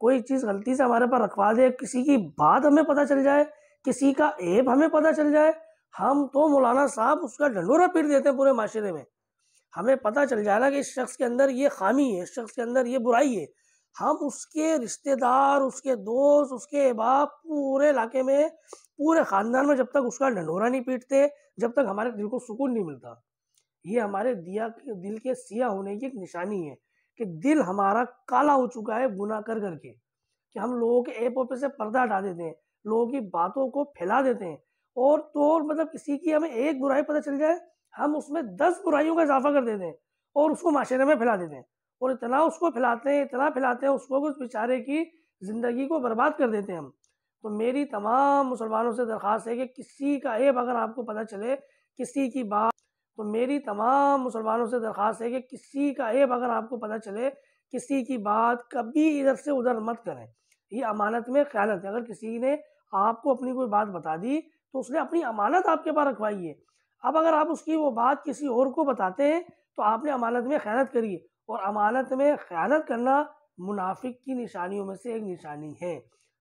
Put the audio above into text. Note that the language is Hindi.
कोई चीज़ गलती से हमारे पर रखवा दे किसी की बात हमें पता चल जाए किसी का ऐप हमें पता चल जाए हम तो मौलाना साहब उसका ढंडोरा पीट देते हैं पूरे माशरे में हमें पता चल जाए ना कि इस शख्स के अंदर ये खामी है इस शख्स के अंदर ये बुराई है हम उसके रिश्तेदार उसके दोस्त उसके बाप पूरे इलाके में पूरे ख़ानदान में जब तक उसका ढंडोरा नहीं पीटते जब तक हमारे दिल को सुकून नहीं मिलता ये हमारे दिया दिल के सिया होने की एक निशानी है कि दिल हमारा काला हो चुका है गुना कर करके कि हम लोगों के ऐपों पे से पर्दा हटा देते हैं लोगों की बातों को फैला देते हैं और तो और मतलब किसी की हमें एक बुराई पता चल जाए हम उसमें दस बुराइयों का इजाफा कर देते हैं और उसको माशरे में फैला देते हैं और इतना उसको फैलाते हैं इतना फैलाते हैं उसको उस बेचारे की ज़िंदगी को बर्बाद कर देते हैं हम तो मेरी तमाम मुसलमानों से दरख्वास्त है कि किसी का ऐप अगर आपको पता चले किसी की बात तो मेरी तमाम मुसलमानों से दरख्वास्त है कि किसी का ऐब अगर आपको पता चले किसी की बात कभी इधर से उधर मत करें ये अमानत में ख्यालत है अगर किसी ने आपको अपनी कोई बात बता दी तो उसने अपनी अमानत आपके पास रखवाई है अब अगर आप उसकी वो बात किसी और को बताते हैं तो आपने अमानत में ख्यालत करी है और अमानत में ख्यालत करना मुनाफिक की निशानियों में से एक निशानी है